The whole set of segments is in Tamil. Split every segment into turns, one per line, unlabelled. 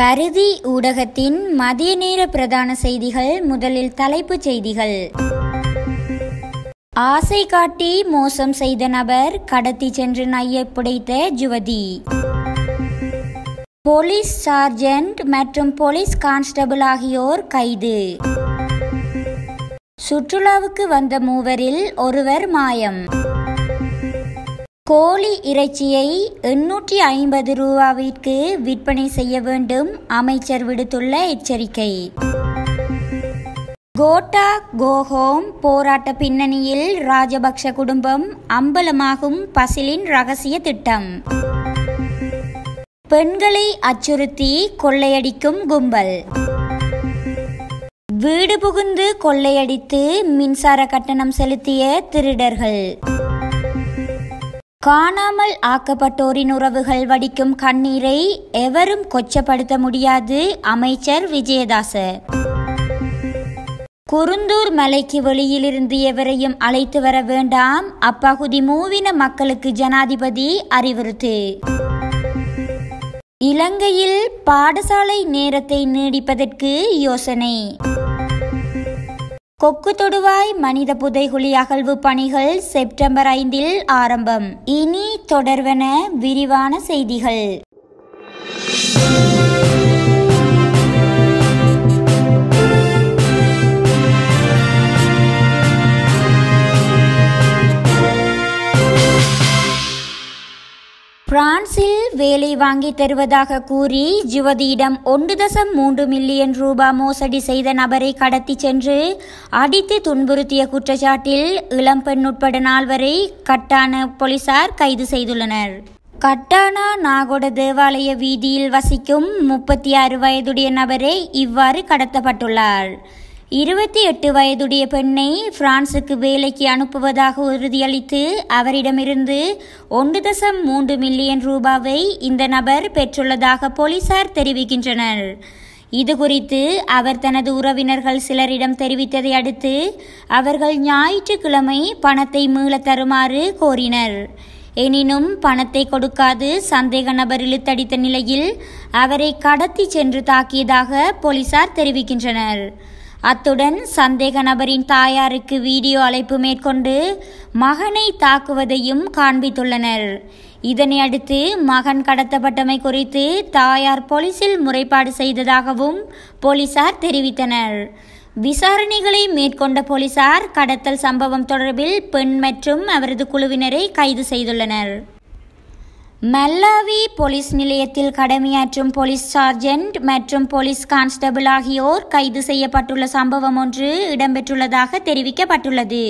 பரிதி ஊடகத்தின் மதிய நேர பிரதான செய்திகள் முதலில் தலைப்புச் செய்திகள் ஆசை காட்டி மோசம் செய்த நபர் கடத்தி சென்று நையை புடைத்த ஜுவதி போலீஸ் சார்ஜென்ட் மற்றும் போலீஸ் கான்ஸ்டபிள் ஆகியோர் கைது சுற்றுலாவுக்கு வந்த மூவரில் ஒருவர் மாயம் கோழி இறைச்சியை எண்ணூற்றி ஐம்பது ரூபாவிற்கு விற்பனை செய்ய வேண்டும் அமைச்சர் விடுத்துள்ள எச்சரிக்கை கோட்டா கோஹோம் போராட்ட பின்னணியில் ராஜபக்ஷ குடும்பம் அம்பலமாகும் பசிலின் ரகசிய திட்டம் பெண்களை அச்சுறுத்தி கொள்ளையடிக்கும் கும்பல் வீடு புகுந்து கொள்ளையடித்து மின்சார கட்டணம் செலுத்திய திருடர்கள் காணாமல் ஆக்கப்பட்டோரின் உறவுகள் வடிக்கும் கண்ணீரை எவரும் கொச்சப்படுத்த முடியாது அமைச்சர் விஜயதாச குருந்தூர் மலைக்கு வெளியிலிருந்து எவரையும் அழைத்து வர வேண்டாம் அப்பகுதி மூவின மக்களுக்கு ஜனாதிபதி அறிவுறுத்து இலங்கையில் பாடசாலை நேரத்தை நீடிப்பதற்கு யோசனை கொக்கு தொடுவாய் மனித புதைகுழி அகழ்வு பணிகள் செப்டம்பர் ஐந்தில் ஆரம்பம் இனி தொடர்வன விரிவான செய்திகள் வேலை வாங்கி தருவதாக கூறி ஜுவதியிடம் ஒன்று தசம் மூன்று மில்லியன் ரூபா மோசடி செய்த நபரை கடத்தி சென்று அடித்து துன்புறுத்திய குற்றச்சாட்டில் இளம்பெண் உட்பட நால்வரை கட்டான போலீசார் கைது செய்துள்ளனர் கட்டானா நாகோட தேவாலய வீதியில் வசிக்கும் முப்பத்தி ஆறு வயதுடைய நபரை இவ்வாறு கடத்தப்பட்டுள்ளார் இருபத்தி எட்டு வயதுடைய பெண்ணை பிரான்சுக்கு வேலைக்கு அனுப்புவதாக உறுதியளித்து அவரிடமிருந்து ஒன்று தசம் மூன்று மில்லியன் ரூபாவை இந்த நபர் பெற்றுள்ளதாக போலீசார் தெரிவிக்கின்றனர் இது குறித்து அவர் தனது உறவினர்கள் சிலரிடம் தெரிவித்ததை அடுத்து அவர்கள் ஞாயிற்றுக்கிழமை பணத்தை மீள தருமாறு கோரினர் எனினும் பணத்தை கொடுக்காது சந்தேக நபர் இழுத்தடித்த நிலையில் அவரை கடத்தி சென்று தாக்கியதாக போலீசார் தெரிவிக்கின்றனர் அத்துடன் சந்தேக நபரின் தாயாருக்கு வீடியோ அழைப்பு மேற்கொண்டு மகனை தாக்குவதையும் காண்பித்துள்ளனர் இதனை அடுத்து மகன் கடத்தப்பட்டமை குறித்து தாயார் போலீசில் முறைப்பாடு செய்ததாகவும் போலீசார் தெரிவித்தனர் விசாரணைகளை மேற்கொண்ட போலீசார் கடத்தல் சம்பவம் தொடர்பில் பெண் மற்றும் அவரது குழுவினரை கைது செய்துள்ளனர் மல்லாவி போலீஸ் நிலையத்தில் கடமையாற்றும் போலீஸ் சார்ஜென்ட் மற்றும் போலீஸ் கான்ஸ்டபிள் ஆகியோர் கைது செய்யப்பட்டுள்ள சம்பவம் ஒன்று இடம்பெற்றுள்ளதாக தெரிவிக்கப்பட்டுள்ளது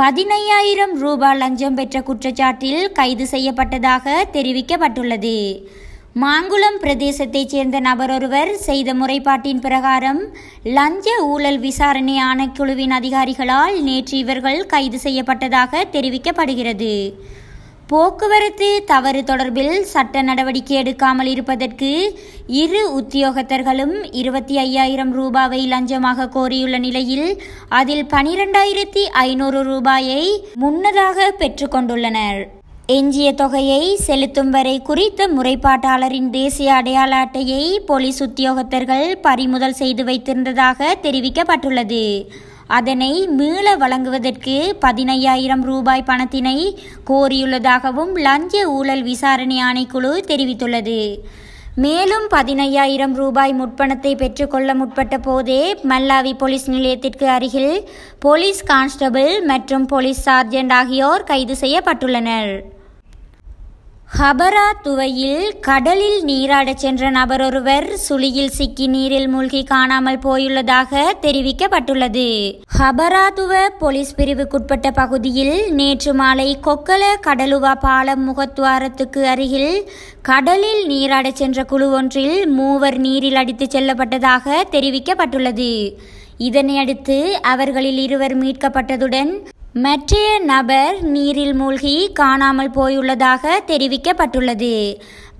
பதினையாயிரம் ரூபாய் லஞ்சம் பெற்ற குற்றச்சாட்டில் கைது செய்யப்பட்டதாக தெரிவிக்கப்பட்டுள்ளது மாங்குளம் பிரதேசத்தைச் சேர்ந்த நபரொருவர் செய்த முறைப்பாட்டின் பிரகாரம் லஞ்ச ஊழல் விசாரணை ஆணைக்குழுவின் அதிகாரிகளால் நேற்று இவர்கள் கைது செய்யப்பட்டதாக தெரிவிக்கப்படுகிறது போக்குவரத்து தவறு தொடர்பில் சட்ட நடவடிக்கை எடுக்காமல் இருப்பதற்கு இரு உத்தியோகத்தர்களும் இருபத்தி ஐயாயிரம் ரூபாவை லஞ்சமாக கோரியுள்ள நிலையில் அதில் பனிரெண்டாயிரத்தி ஐநூறு ரூபாயை முன்னதாக பெற்றுக்கொண்டுள்ளனர் எஞ்சிய தொகையை செலுத்தும் வரை குறித்த முறைப்பாட்டாளரின் தேசிய அடையாள அட்டையை போலீஸ் உத்தியோகத்தர்கள் பறிமுதல் செய்து வைத்திருந்ததாக தெரிவிக்கப்பட்டுள்ளது அதனை மீள வழங்குவதற்கு பதினையாயிரம் ரூபாய் பணத்தினை கோரியுள்ளதாகவும் லஞ்ச ஊழல் விசாரணை ஆணைக்குழு தெரிவித்துள்ளது மேலும் பதினையாயிரம் ரூபாய் முற்பணத்தை பெற்றுக்கொள்ள முற்பட்ட போதே மல்லாவி போலீஸ் நிலையத்திற்கு அருகில் போலீஸ் கான்ஸ்டபிள் மற்றும் போலீஸ் சார்ஜென்ட் ஆகியோர் கைது செய்யப்பட்டுள்ளனர் ஹபரா துவையில் கடலில் நீராடச் சென்ற நபர் ஒருவர் சுழியில் சிக்கி நீரில் மூழ்கி காணாமல் போயுள்ளதாக தெரிவிக்கப்பட்டுள்ளது ஹபராதுவ போலீஸ் பிரிவுக்குட்பட்ட பகுதியில் நேற்று மாலை கொக்கல கடலுவா பாலம் முகத்துவாரத்துக்கு அருகில் கடலில் நீராடச் சென்ற குழு ஒன்றில் மூவர் நீரில் அடித்துச் செல்லப்பட்டதாக தெரிவிக்கப்பட்டுள்ளது இதனையடுத்து அவர்களில் இருவர் மீட்கப்பட்டதுடன் மற்றைய நபர் நீரில் மூழ்கி காணாமல் போயுள்ளதாக தெரிவிக்கப்பட்டுள்ளது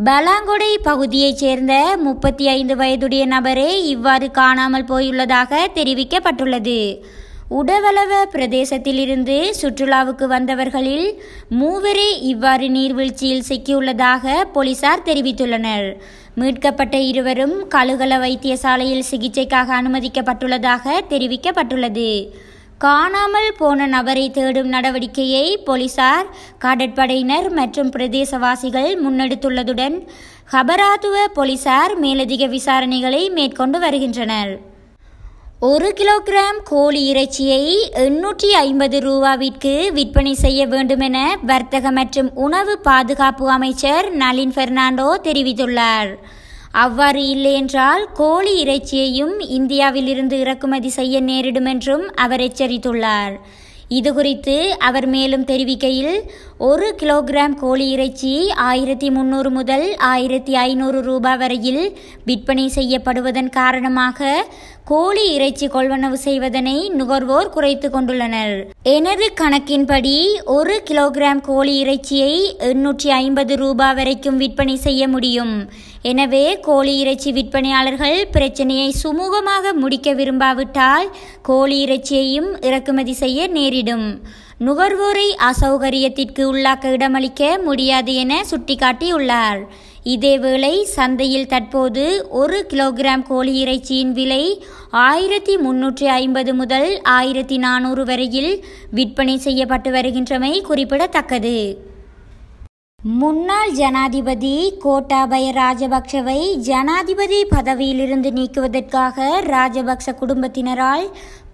பலாங்குடை பகுதியைச் சேர்ந்த முப்பத்தி ஐந்து வயதுடைய நபரே இவ்வாறு காணாமல் போயுள்ளதாக தெரிவிக்கப்பட்டுள்ளது உடவளவ பிரதேசத்திலிருந்து சுற்றுலாவுக்கு வந்தவர்களில் மூவரே இவ்வாறு நீர்வீழ்ச்சியில் சிக்கியுள்ளதாக போலீசார் தெரிவித்துள்ளனர் மீட்கப்பட்ட இருவரும் கழுகல வைத்தியசாலையில் சிகிச்சைக்காக அனுமதிக்கப்பட்டுள்ளதாக தெரிவிக்கப்பட்டுள்ளது காணாமல் போன நபரை தேடும் நடவடிக்கையை போலீசார் கடற்படையினர் மற்றும் பிரதேசவாசிகள் முன்னெடுத்துள்ளதுடன் ஹபராத்துவ போலீசார் மேலதிக விசாரணைகளை மேற்கொண்டு வருகின்றனர் ஒரு கிலோகிராம் கோழி இறைச்சியை எண்ணூற்றி ஐம்பது ரூபாவிற்கு விற்பனை செய்ய வேண்டுமென வர்த்தக மற்றும் உணவு பாதுகாப்பு அமைச்சர் நளின் பெர்னாண்டோ தெரிவித்துள்ளார் அவ்வாறு இல்லையென்றால் கோழி இறைச்சியையும் இந்தியாவிலிருந்து இறக்குமதி செய்ய நேரிடும் என்றும் அவர் எச்சரித்துள்ளார் இது குறித்து அவர் மேலும் தெரிவிக்கையில் ஒரு கிலோகிராம் கோழி இறைச்சி ஆயிரத்தி முந்நூறு முதல் ஆயிரத்தி ஐநூறு ரூபாய் வரையில் விற்பனை செய்யப்படுவதன் காரணமாக கோழி இறைச்சி கொள்வனவு செய்வதனை நுகர்வோர் குறைத்து கொண்டுள்ளனர் எனது கணக்கின்படி ஒரு கிலோகிராம் கோழி இறைச்சியை எண்ணூற்றி ஐம்பது ரூபாய் வரைக்கும் விற்பனை செய்ய முடியும் எனவே கோழி இறைச்சி விற்பனையாளர்கள் பிரச்சனையை சுமூகமாக முடிக்க விரும்பாவிட்டால் கோழி இறைச்சியையும் இறக்குமதி செய்ய நேரிடும் நுகர்வோரை அசௌகரியத்திற்கு உள்ளாக்க இடமளிக்க முடியாது என சுட்டிக்காட்டியுள்ளார் இதேவேளை சந்தையில் தற்போது ஒரு கிலோகிராம் கோழி இறைச்சியின் விலை ஆயிரத்தி முன்னூற்றி ஐம்பது முதல் ஆயிரத்தி நானூறு வரையில் விற்பனை செய்யப்பட்டு வருகின்றமை குறிப்பிடத்தக்கது முன்னாள் ஜனாதிபதி கோட்டாபய ராஜபக்ஷவை ஜனாதிபதி பதவியிலிருந்து நீக்குவதற்காக ராஜபக்ஷ குடும்பத்தினரால்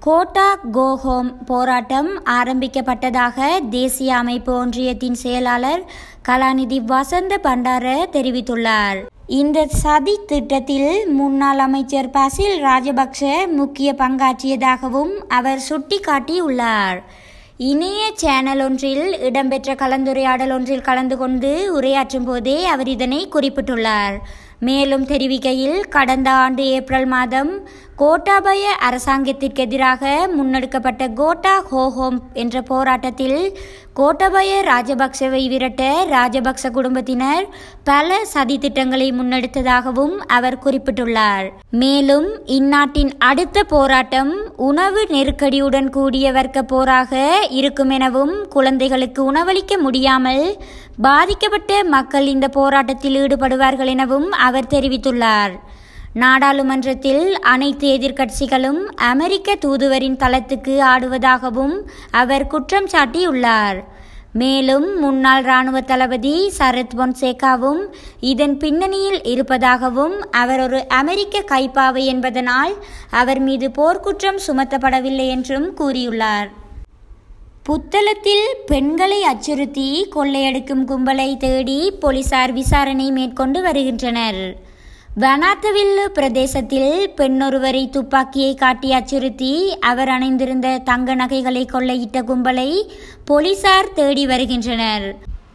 கோட்டா கோஹோம் போராட்டம் ஆரம்பிக்கப்பட்டதாக தேசிய அமைப்பு ஒன்றியத்தின் செயலாளர் கலாநிதி வசந்த பண்டார தெரிவித்துள்ளார் இந்த சதி திட்டத்தில் முன்னாள் அமைச்சர் பசில் ராஜபக்ஷ முக்கிய பங்காற்றியதாகவும் அவர் சுட்டிக்காட்டியுள்ளார் இணைய சேனல் ஒன்றில் இடம்பெற்ற கலந்துரையாடல் ஒன்றில் கலந்து கொண்டு உரையாற்றும் போதே அவர் இதனை குறிப்பிட்டுள்ளார் மேலும் தெரிவிக்கையில் கடந்த ஆண்டு ஏப்ரல் மாதம் கோட்டாபய அரசாங்கத்திற்கு எதிராக முன்னெடுக்கப்பட்ட கோட்டா ஹோஹோம் என்ற போராட்டத்தில் கோட்டாபய ராஜபக்சவை விரட்ட ராஜபக்ச குடும்பத்தினர் பல சதித்திட்டங்களை முன்னெடுத்ததாகவும் அவர் குறிப்பிட்டுள்ளார் மேலும் இந்நாட்டின் அடுத்த போராட்டம் உணவு நெருக்கடியுடன் கூடிய வர்க்க போராக இருக்கும் எனவும் குழந்தைகளுக்கு உணவளிக்க முடியாமல் பாதிக்கப்பட்ட மக்கள் இந்த போராட்டத்தில் ஈடுபடுவார்கள் எனவும் அவர் தெரிவித்துள்ளார் நாடாளுமன்றத்தில் அனைத்து எதிர்க்கட்சிகளும் அமெரிக்க தூதுவரின் தளத்துக்கு ஆடுவதாகவும் அவர் குற்றம் சாட்டியுள்ளார் மேலும் முன்னாள் இராணுவ தளபதி சரத் பொன்சேகாவும் இதன் பின்னணியில் இருப்பதாகவும் அவர் ஒரு அமெரிக்க கைப்பாவை என்பதனால் அவர் மீது போர்க்குற்றம் சுமத்தப்படவில்லை என்றும் கூறியுள்ளார் புத்தளத்தில் பெண்களை அச்சுறுத்தி கொள்ளையடிக்கும் கும்பலை தேடி போலீசார் விசாரணை மேற்கொண்டு வருகின்றனர் வனாத்தவில்லு பிரதேசத்தில் பெண்ணொருவரை துப்பாக்கியை காட்டி அச்சுறுத்தி அவர் அணிந்திருந்த தங்க நகைகளை கொள்ளையிட்ட கும்பலை போலீசார் தேடி வருகின்றனர்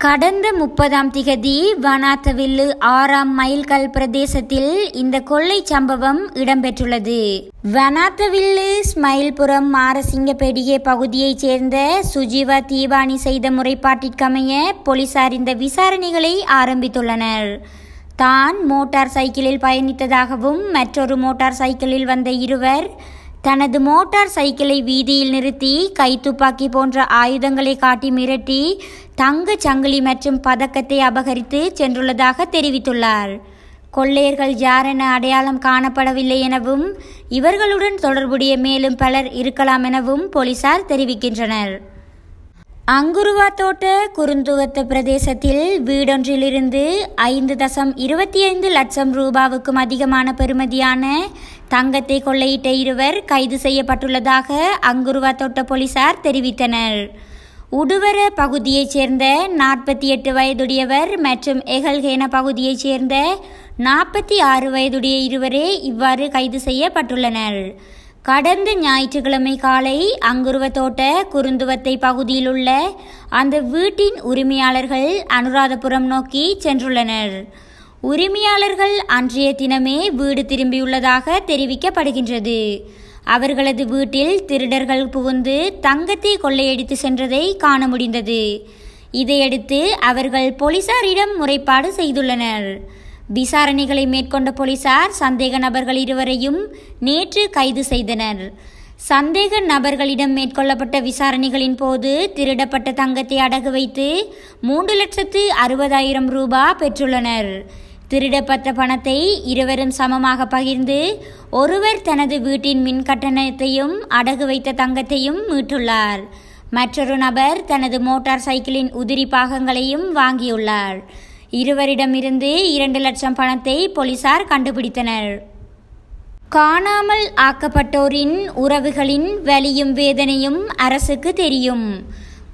கடந்த முப்பதாம் திகதி வனாத்தவில்லு ஆறாம் மைல்கல் பிரதேசத்தில் இந்த கொள்ளை சம்பவம் இடம்பெற்றுள்ளது வனாத்தவில்லு ஸ்மைல்புரம் பெடிய பகுதியைச் சேர்ந்த சுஜீவா தீவானி செய்த முறைப்பாட்டிற்கமைய போலீசார் இந்த விசாரணைகளை ஆரம்பித்துள்ளனர் தான் மோட்டார் சைக்கிளில் பயணித்ததாகவும் மற்றொரு மோட்டார் சைக்கிளில் வந்த இருவர் தனது மோட்டார் சைக்கிளை வீதியில் நிறுத்தி கைத்துப்பாக்கி போன்ற ஆயுதங்களை காட்டி மிரட்டி தங்க சங்கிலி மற்றும் பதக்கத்தை அபகரித்து சென்றுள்ளதாக தெரிவித்துள்ளார் கொள்ளையர்கள் யாரென அடையாளம் காணப்படவில்லை எனவும் இவர்களுடன் தொடர்புடைய மேலும் பலர் இருக்கலாம் எனவும் போலீசார் தெரிவிக்கின்றனர் அங்குருவா தோட்ட குறுந்துவத்த பிரதேசத்தில் வீடொன்றிலிருந்து ஐந்து தசம் இருபத்தி ஐந்து லட்சம் ரூபாவுக்கும் அதிகமான பெறுமதியான தங்கத்தை கொள்ளையிட்ட இருவர் கைது செய்யப்பட்டுள்ளதாக அங்குருவா தோட்ட போலீசார் தெரிவித்தனர் உடுவர பகுதியைச் சேர்ந்த நாற்பத்தி எட்டு வயதுடையவர் மற்றும் எகல்கேன பகுதியைச் சேர்ந்த நாற்பத்தி ஆறு வயதுடைய இருவரே இவ்வாறு கைது செய்யப்பட்டுள்ளனர் கடந்த ஞாயிற்றுக்கிழமை காலை அங்குருவத்தோட்ட குறுந்துவத்தை பகுதியில் உள்ள அந்த வீட்டின் உரிமையாளர்கள் அனுராதபுரம் நோக்கி சென்றுள்ளனர் உரிமையாளர்கள் அன்றைய தினமே வீடு திரும்பியுள்ளதாக தெரிவிக்கப்படுகின்றது அவர்களது வீட்டில் திருடர்கள் புகுந்து தங்கத்தை கொள்ளையடித்து சென்றதை காண முடிந்தது இதையடுத்து அவர்கள் போலீசாரிடம் முறைப்பாடு செய்துள்ளனர் விசாரணைகளை மேற்கொண்ட போலீசார் சந்தேக நபர்கள் இருவரையும் நேற்று கைது செய்தனர் சந்தேக நபர்களிடம் மேற்கொள்ளப்பட்ட விசாரணைகளின் போது திருடப்பட்ட தங்கத்தை அடகு வைத்து மூன்று லட்சத்து அறுபதாயிரம் ரூபா பெற்றுள்ளனர் திருடப்பட்ட பணத்தை இருவரும் சமமாக பகிர்ந்து ஒருவர் தனது வீட்டின் மின் கட்டணத்தையும் அடகு வைத்த தங்கத்தையும் மீட்டுள்ளார் மற்றொரு நபர் தனது மோட்டார் சைக்கிளின் உதிரி பாகங்களையும் வாங்கியுள்ளார் இருவரிடமிருந்து இரண்டு லட்சம் பணத்தை போலீசார் கண்டுபிடித்தனர் காணாமல் ஆக்கப்பட்டோரின் உறவுகளின் வலியும் வேதனையும் அரசுக்கு தெரியும்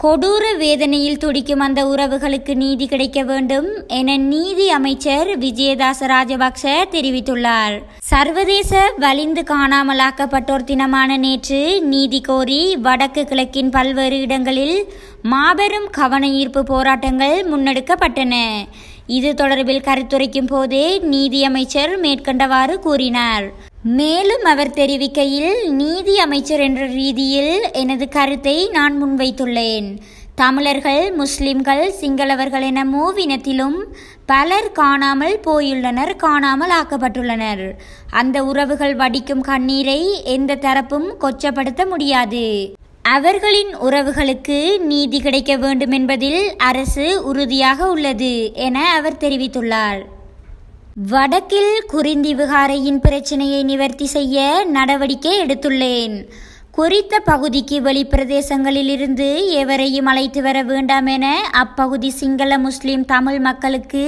கொடூர வேதனையில் துடிக்கும் அந்த உறவுகளுக்கு நீதி கிடைக்க வேண்டும் என நீதி அமைச்சர் விஜயதாச ராஜபக்ச தெரிவித்துள்ளார் சர்வதேச வலிந்து காணாமலாக்கப்பட்டோர் தினமான நேற்று நீதி கோரி வடக்கு கிழக்கின் பல்வேறு இடங்களில் மாபெரும் கவன ஈர்ப்பு போராட்டங்கள் முன்னெடுக்கப்பட்டன இது தொடர்பில் கருத்துரைக்கும் போதே நீதியமைச்சர் மேற்கண்டவாறு கூறினார் மேலும் அவர் தெரிவிக்கையில் நீதி அமைச்சர் என்ற ரீதியில் எனது கருத்தை நான் முன்வைத்துள்ளேன் தமிழர்கள் முஸ்லிம்கள் சிங்களவர்கள் என மூவினத்திலும் பலர் காணாமல் போயுள்ளனர் காணாமல் ஆக்கப்பட்டுள்ளனர் அந்த உறவுகள் வடிக்கும் கண்ணீரை எந்த தரப்பும் கொச்சப்படுத்த முடியாது அவர்களின் உறவுகளுக்கு நீதி கிடைக்க வேண்டும் என்பதில் அரசு உறுதியாக உள்ளது என அவர் தெரிவித்துள்ளார் வடக்கில் குறிந்தி விகாரையின் பிரச்சினையை நிவர்த்தி செய்ய நடவடிக்கை எடுத்துள்ளேன் குறித்த பகுதிக்கு வெளிப்பிரதேசங்களிலிருந்து எவரையும் அழைத்து வர வேண்டாம் என அப்பகுதி சிங்கள முஸ்லிம் தமிழ் மக்களுக்கு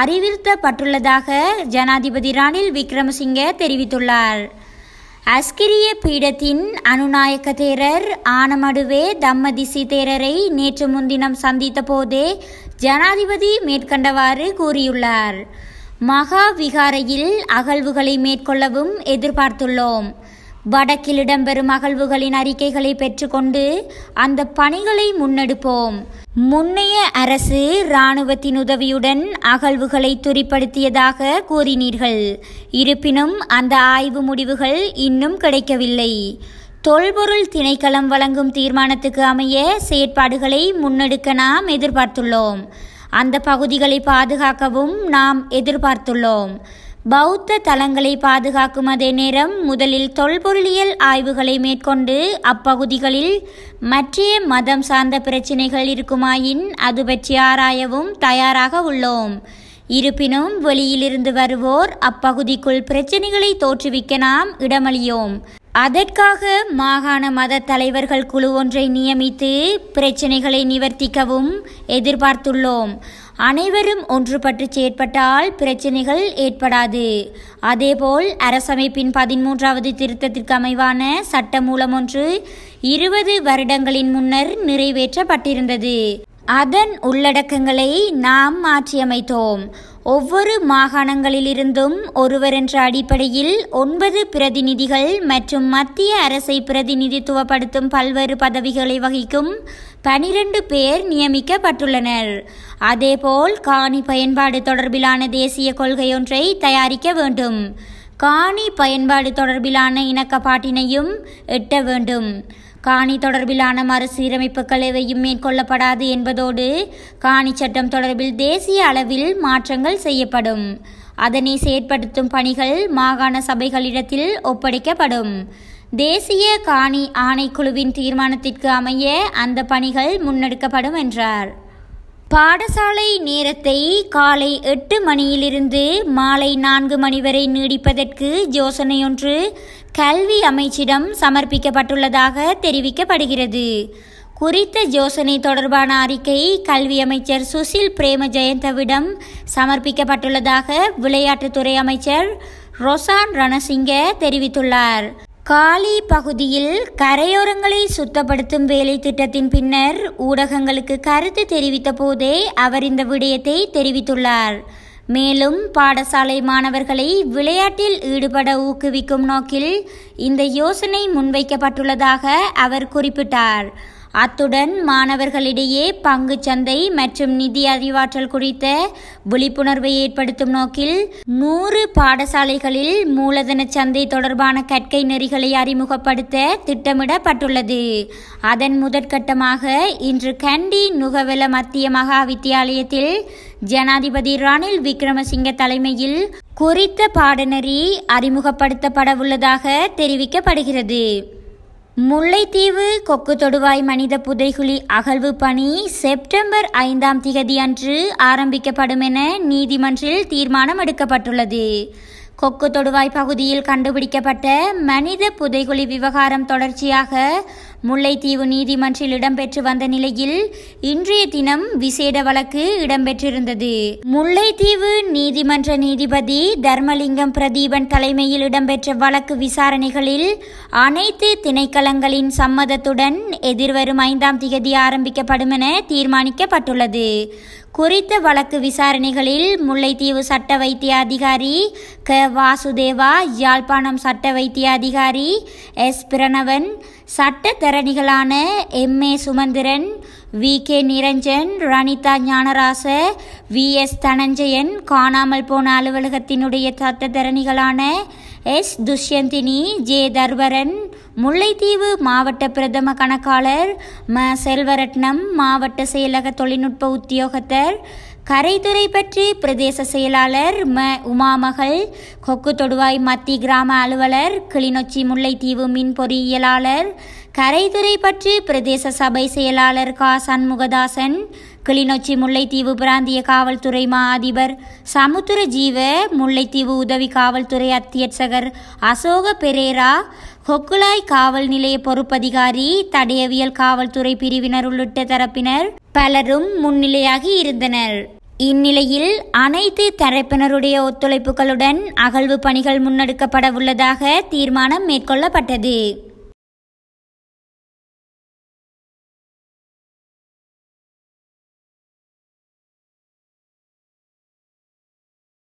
அறிவுறுத்தப்பட்டுள்ளதாக ஜனாதிபதி ரணில் விக்ரமசிங்க தெரிவித்துள்ளார் அஸ்கிரிய பீடத்தின் அணுநாயக்க தேரர் ஆனமடுவே தம்மதிசி தேரரை நேற்று முன்தினம் சந்தித்த போதே ஜனாதிபதி மேற்கண்டவாறு கூறியுள்ளார் மகா விகாரையில் அகழ்வுகளை மேற்கொள்ளவும் எதிர்பார்த்துள்ளோம் வடக்கில் இடம்பெறும் அகழ்வுகளின் அறிக்கைகளை பெற்றுக்கொண்டு அந்த பணிகளை முன்னெடுப்போம் முன்னைய அரசு இராணுவத்தின் உதவியுடன் அகழ்வுகளை துரிப்படுத்தியதாக கூறினீர்கள் இருப்பினும் அந்த ஆய்வு முடிவுகள் இன்னும் கிடைக்கவில்லை தொல்பொருள் திணைக்களம் வழங்கும் தீர்மானத்துக்கு அமைய செயற்பாடுகளை முன்னெடுக்க நாம் எதிர்பார்த்துள்ளோம் அந்த பகுதிகளை பாதுகாக்கவும் நாம் எதிர்பார்த்துள்ளோம் பௌத்த தலங்களை பாதுகாக்கும் அதே நேரம் முதலில் தொல்பொருளியல் ஆய்வுகளை மேற்கொண்டு அப்பகுதிகளில் மற்றைய மதம் சார்ந்த பிரச்சினைகள் இருக்குமாயின் அது பற்றி ஆராயவும் தயாராக உள்ளோம் இருப்பினும் வெளியிலிருந்து வருவோர் அப்பகுதிக்குள் பிரச்சினைகளை தோற்றுவிக்க நாம் இடமளியோம் அதற்காக மாகாண மத தலைவர்கள் குழு ஒன்றை நியமித்து பிரச்சினைகளை நிவர்த்திக்கவும் எதிர்பார்த்துள்ளோம் அனைவரும் ஒன்றுபட்டு செயற்பட்டால் பிரச்சினைகள் ஏற்படாது அதேபோல் அரசமைப்பின் பதிமூன்றாவது திருத்தத்திற்கு அமைவான சட்டமூலம் ஒன்று இருபது வருடங்களின் முன்னர் நிறைவேற்றப்பட்டிருந்தது அதன் உள்ளடக்கங்களை நாம் மாற்றியமைத்தோம் ஒவ்வொரு மாகாணங்களிலிருந்தும் ஒருவர் என்ற அடிப்படையில் ஒன்பது பிரதிநிதிகள் மற்றும் மத்திய அரசை பிரதிநிதித்துவப்படுத்தும் பல்வேறு பதவிகளை வகிக்கும் பனிரெண்டு பேர் நியமிக்கப்பட்டுள்ளனர் அதேபோல் காணி பயன்பாடு தொடர்பிலான தேசிய கொள்கையொன்றை தயாரிக்க வேண்டும் காணி பயன்பாடு தொடர்பிலான இணக்கப்பாட்டினையும் எட்ட வேண்டும் காணி தொடர்பிலான மறுசீரமைப்புகள் எவையும் மேற்கொள்ளப்படாது என்பதோடு காணி சட்டம் தொடர்பில் தேசிய அளவில் மாற்றங்கள் செய்யப்படும் அதனை செயற்படுத்தும் பணிகள் மாகாண சபைகளிடத்தில் ஒப்படைக்கப்படும் தேசிய காணி ஆணைக்குழுவின் தீர்மானத்திற்கு அமைய அந்த பணிகள் முன்னெடுக்கப்படும் என்றார் பாடசாலை நேரத்தை காலை எட்டு மணியிலிருந்து மாலை நான்கு மணி வரை நீடிப்பதற்கு யோசனையொன்று கல்வி அமைச்சிடம் சமர்ப்பிக்கப்பட்டுள்ளதாக தெரிவிக்கப்படுகிறது குறித்த யோசனை தொடர்பான அறிக்கை கல்வி அமைச்சர் சுசில் பிரேம ஜெயந்தவிடம் சமர்ப்பிக்கப்பட்டுள்ளதாக விளையாட்டுத்துறை அமைச்சர் ரொசான் ரணசிங்க தெரிவித்துள்ளார் காலி பகுதியில் கரையோரங்களை சுத்தப்படுத்தும் வேலை திட்டத்தின் பின்னர் ஊடகங்களுக்கு கருத்து தெரிவித்த போதே அவர் இந்த விடயத்தை தெரிவித்துள்ளார் மேலும் பாடசாலை மாணவர்களை விளையாட்டில் ஈடுபட ஊக்குவிக்கும் நோக்கில் இந்த யோசனை முன்வைக்கப்பட்டுள்ளதாக அவர் குறிப்பிட்டார் அத்துடன் மாணவர்களிடையே பங்கு சந்தை மற்றும் நிதி அறிவாற்றல் குறித்த விழிப்புணர்வை ஏற்படுத்தும் நோக்கில் நூறு பாடசாலைகளில் மூலதன சந்தை தொடர்பான கற்கை நெறிகளை அறிமுகப்படுத்த திட்டமிடப்பட்டுள்ளது அதன் முதற்கட்டமாக இன்று கண்டி நுகவல மத்திய மகா வித்தியாலயத்தில் ஜனாதிபதி ரணில் விக்ரமசிங்க தலைமையில் குறித்த பாடநெறி அறிமுகப்படுத்தப்படவுள்ளதாக தெரிவிக்கப்படுகிறது முல்லைத்தீவு கொக்கு தொடுவாய் மனித புதைகுழி அகழ்வு பணி செப்டம்பர் ஐந்தாம் திகதி அன்று ஆரம்பிக்கப்படும் என நீதிமன்றில் தீர்மானம் எடுக்கப்பட்டுள்ளது கொக்கு தொடுவாய் பகுதியில் கண்டுபிடிக்கப்பட்ட மனித புதைகுழி விவகாரம் தொடர்ச்சியாக முல்லைத்தீவு நீதிமன்றில் இடம்பெற்று வந்த நிலையில் இன்றைய தினம் விசேட வழக்கு இடம்பெற்றிருந்தது முல்லைத்தீவு நீதிமன்ற நீதிபதி தர்மலிங்கம் பிரதீபன் தலைமையில் இடம்பெற்ற வழக்கு விசாரணைகளில் அனைத்து திணைக்களங்களின் சம்மதத்துடன் எதிர்வரும் ஐந்தாம் திகதி ஆரம்பிக்கப்படும் என தீர்மானிக்கப்பட்டுள்ளது குறித்த வழக்கு விசாரணைகளில் முல்லைத்தீவு சட்ட வைத்திய அதிகாரி க வாசுதேவா யாழ்ப்பாணம் சட்ட வைத்திய அதிகாரி எஸ் பிரணவன் சட்டத்தரணிகளான M A Sumanthiran V K Niranjan Ranitha Gnanarasa V S Thananjayan காணாமல் போன அலுவலகத்தினுடைய சட்டத்தரணிகளான எஸ் துஷ்யந்தினி ஜே தர்வரன் முல்லைத்தீவு மாவட்ட பிரதம கணக்காளர் ம செல்வரட்னம் மாவட்ட செயலக தொழில்நுட்ப உத்தியோகத்தர் கரைதுறை பற்றி பிரதேச செயலாளர் ம உமாமகள் கொக்கு தொடுவாய் மத்தி கிராம அலுவலர் கிளிநொச்சி முல்லைத்தீவு மின் பொறியியலாளர் கரைதுறை பற்றி பிரதேச சபை செயலாளர் கா சண்முகதாசன் கிளிநொச்சி முல்லைத்தீவு பிராந்திய காவல்துறை மா அதிபர் சமுத்திர ஜீவ முல்லைத்தீவு உதவி காவல்துறை அத்தியட்சகர் அசோக பெரேரா ஹொக்குலாய் காவல் நிலைய பொறுப்பதிகாரி தடயவியல் காவல்துறை பிரிவினர் உள்ளிட்ட தரப்பினர் பலரும் முன்னிலையாகி இருந்தனர் இந்நிலையில் அனைத்து தரப்பினருடைய ஒத்துழைப்புகளுடன் அகழ்வு பணிகள் முன்னெடுக்கப்பட உள்ளதாக தீர்மானம் மேற்கொள்ளப்பட்டது